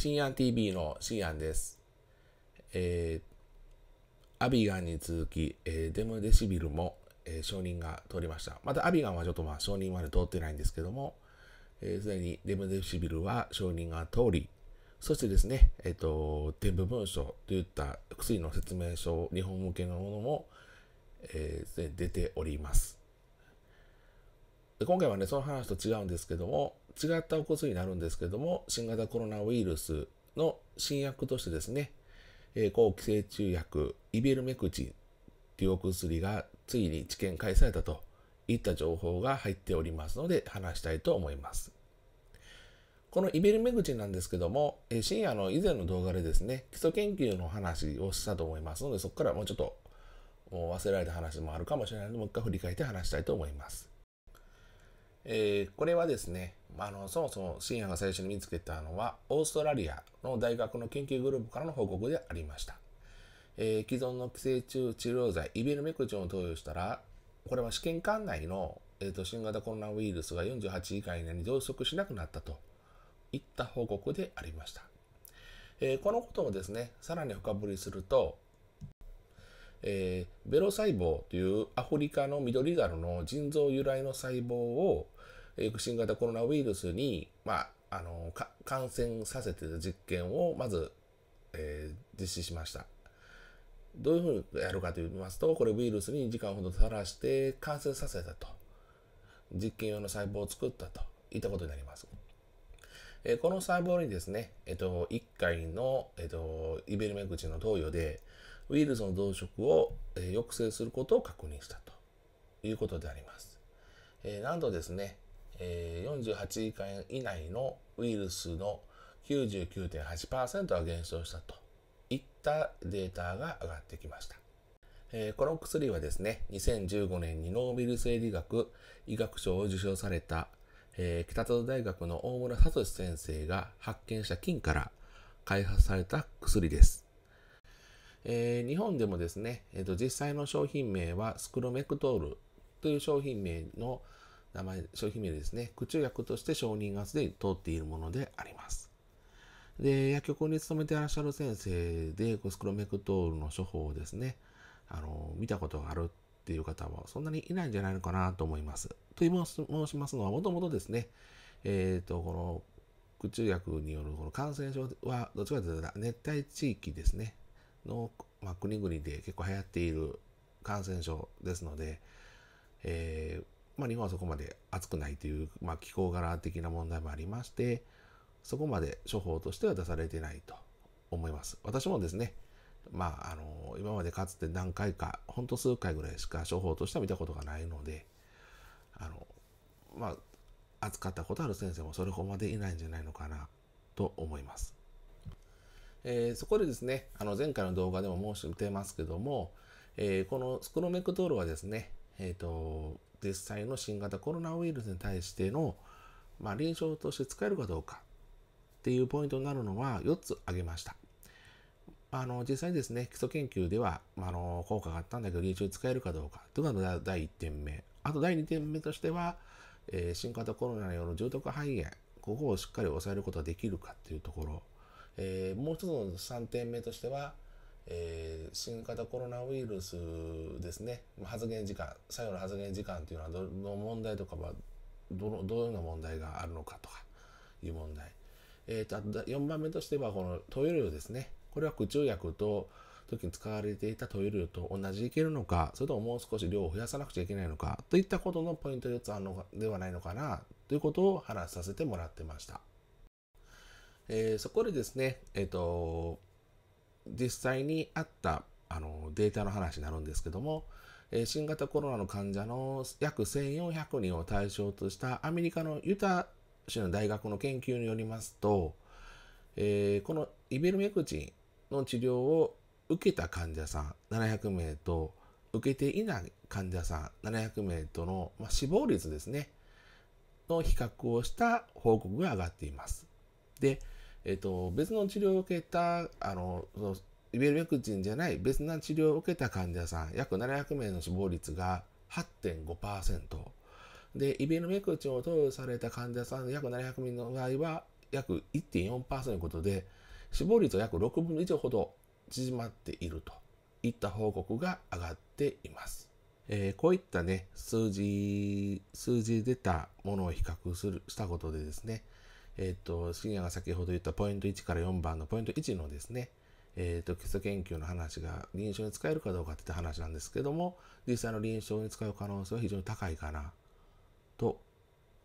新安 TV の新安です。えー、アビガンに続き、えー、デムデシビルも、えー、承認が通りました。またアビガンはちょっとまあ承認まで通ってないんですけども、す、えー、で、にデムデシビルは承認が通り、そしてですね、えっ、ー、と、添付文書といった薬の説明書、日本向けのものも、す、えー、に出ております。今回はね、その話と違うんですけども、違ったお薬になるんですけども、新型コロナウイルスの新薬としてですね、えー、抗寄生虫薬、イベルメクチンというお薬がついに治験開始されたといった情報が入っておりますので、話したいと思います。このイベルメクチンなんですけども、え深夜の以前の動画でですね、基礎研究の話をしたと思いますので、そこからもうちょっと忘れられた話もあるかもしれないので、もう一回振り返って話したいと思います。えー、これはですね、あの、そもそも深夜が最初に見つけたのは、オーストラリアの大学の研究グループからの報告でありました。えー、既存の寄生虫治療剤、イベルメクチンを投与したら、これは試験管内の、えーと、新型コロナウイルスが48時間以内に増殖しなくなったといった報告でありました。えー、このことをですね、さらに深掘りすると、えー、ベロ細胞というアフリカの緑ガの腎臓由来の細胞を、えー、新型コロナウイルスに、まあ、あの感染させて実験をまず、えー、実施しました。どういうふうにやるかと言いますと、これウイルスに時間ほど垂らして感染させたと。実験用の細胞を作ったといったことになります。えこの細胞にですね、えっと、1回の、えっと、イベルメクチンの投与で、ウイルスの増殖を抑制することを確認したということであります。なんとですね、48時間以内のウイルスの99.8%が減少したといったデータが上がってきました。この薬はですね、2015年にノーベル生理学医学賞を受賞された、北里大学の大村聡先生が発見した菌から開発された薬です。えー、日本でもですね、えーと、実際の商品名はスクロメクトールという商品名の名前、商品名ですね、駆虫薬として承認がすでに通っているものであります。で、薬局に勤めていらっしゃる先生で、スクロメクトールの処方をですね、あの、見たことがあるっていう方はそんなにいないんじゃないのかなと思います。と申しますのは、もともとですね、えっ、ー、と、この、駆虫薬によるこの感染症は、どっちかというと熱帯地域ですね。の、まあ、国々で結構流行っている感染症ですので、えー、まあ、日本はそこまで暑くないという、まあ、気候柄的な問題もありましてそこまで処方としては出されてないと思います私もですねまあ、あの今までかつて何回かほんと数回ぐらいしか処方としては見たことがないのであのまあ扱ったことある先生もそれほどまでいないんじゃないのかなと思います。えー、そこでですね、あの前回の動画でも申し上げますけども、えー、このスクロメクトールはですね、えっ、ー、と、実際の新型コロナウイルスに対しての、まあ、臨床として使えるかどうかっていうポイントになるのは4つ挙げました。あの、実際ですね、基礎研究では、まあ、あの、効果があったんだけど、臨床に使えるかどうかというのが第1点目。あと第2点目としては、えー、新型コロナによる重篤肺炎、ここをしっかり抑えることができるかっていうところ。えー、もう一つの3点目としては、えー、新型コロナウイルスですね発言時間作用の発言時間というのはどの問題とかはどのどのような問題があるのかとかいう問題、えーと、4番目としてはこの投与量ですねこれは駆中薬と時に使われていた投与量と同じいけるのかそれとももう少し量を増やさなくちゃいけないのかといったことのポイント4つあるのではないのかなということを話させてもらってました。えー、そこでですね、えっ、ー、と、実際にあったあのデータの話になるんですけども、えー、新型コロナの患者の約1400人を対象としたアメリカのユタ州の大学の研究によりますと、えー、このイベルメクチンの治療を受けた患者さん700名と受けていない患者さん700名との、ま死亡率ですねの比較をした報告が上がっています。で、えっ、と、別の治療を受けた、あの、イベルメクチンじゃない別な治療を受けた患者さん、約700名の死亡率が8.5%。で、イベルメクチンを投与された患者さん約700名の場合は、約1.4%ということで、死亡率は約6分の1ほど縮まっているといった報告が上がっています。えー、こういったね、数字、数字出たものを比較する、したことでですね、えっ、ー、と、深夜が先ほど言ったポイント1から4番のポイント1のですね、えっ、ー、と、基礎研究の話が臨床に使えるかどうかって話なんですけども、実際の臨床に使う可能性は非常に高いかな、と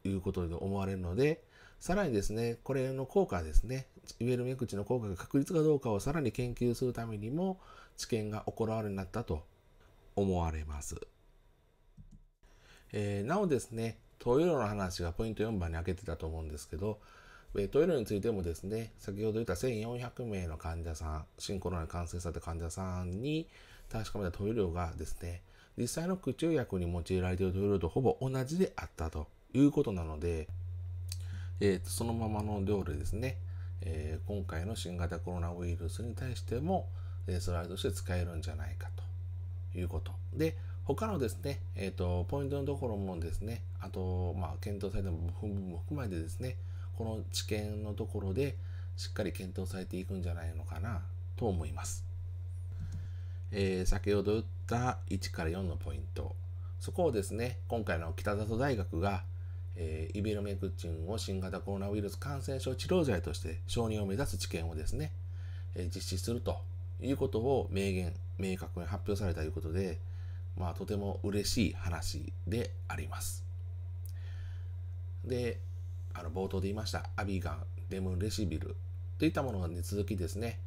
いうことで思われるので、さらにですね、これの効果ですね、いわゆる目口の効果が確率かどうかをさらに研究するためにも、治験が行われるようになったと思われます。えー、なおですね、トイレの話がポイント4番に挙げてたと思うんですけど、えトイレについてもですね、先ほど言った1400名の患者さん、新コロナに感染された患者さんに確かめたトイレがですね、実際の口中薬に用いられているトイレとほぼ同じであったということなので、えー、とそのままの量でですね、えー、今回の新型コロナウイルスに対しても、えー、それとして使えるんじゃないかということ。で、他のですね、えっ、ー、と、ポイントのところもですね、あと、まあ、検討された部分も含めてですね、この知見のところでしっかり検討されていくんじゃないのかなと思います。えー、先ほど言った1から4のポイント。そこをですね、今回の北里大学が、えー、イベロメクチンを新型コロナウイルス感染症治療剤として承認を目指す知見をですね、えー、実施するということを明言、明確に発表されたということで、まあ、とても嬉しい話であります。で、あの冒頭で言いましたアビガン、デムレシビルといったものが、ね、続きですね、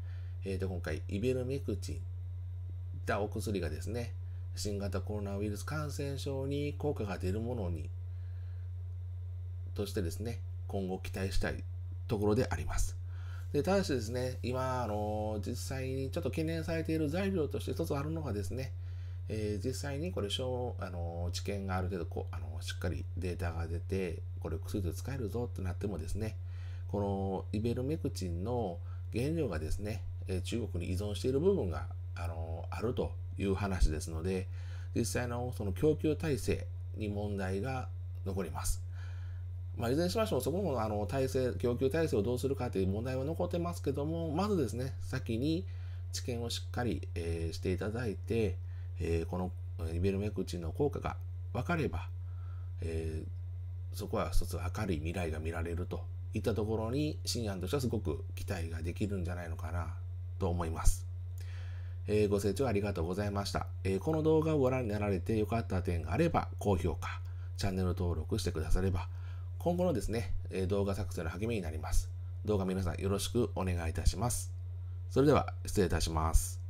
えー、と今回イベルメクチンといったお薬がですね、新型コロナウイルス感染症に効果が出るものにとしてですね、今後期待したいところであります。で、ただしですね、今、あの、実際にちょっと懸念されている材料として一つあるのがですね、えー、実際にこれ、あの治験がある程度こうあのしっかりデータが出て、これ薬で使えるぞってなってもですね、このイベルメクチンの原料がですね、え中国に依存している部分があのあるという話ですので、実際のその供給体制に問題が残ります。まあ、いずれにしましても、そこもあの体制、供給体制をどうするかという問題は残ってますけども、まずですね、先に治験をしっかり、えー、していただいて、えー、このイベルメクチンの効果が分かれば、えー、そこは一つ明るい未来が見られるといったところに新案としてはすごく期待ができるんじゃないのかなと思います。えー、ご清聴ありがとうございました、えー、この動画をご覧になられて良かった点があれば高評価、チャンネル登録してくだされば、今後のですね、え動画作成の励みになります。動画皆さんよろしくお願いいたします。それでは失礼いたします。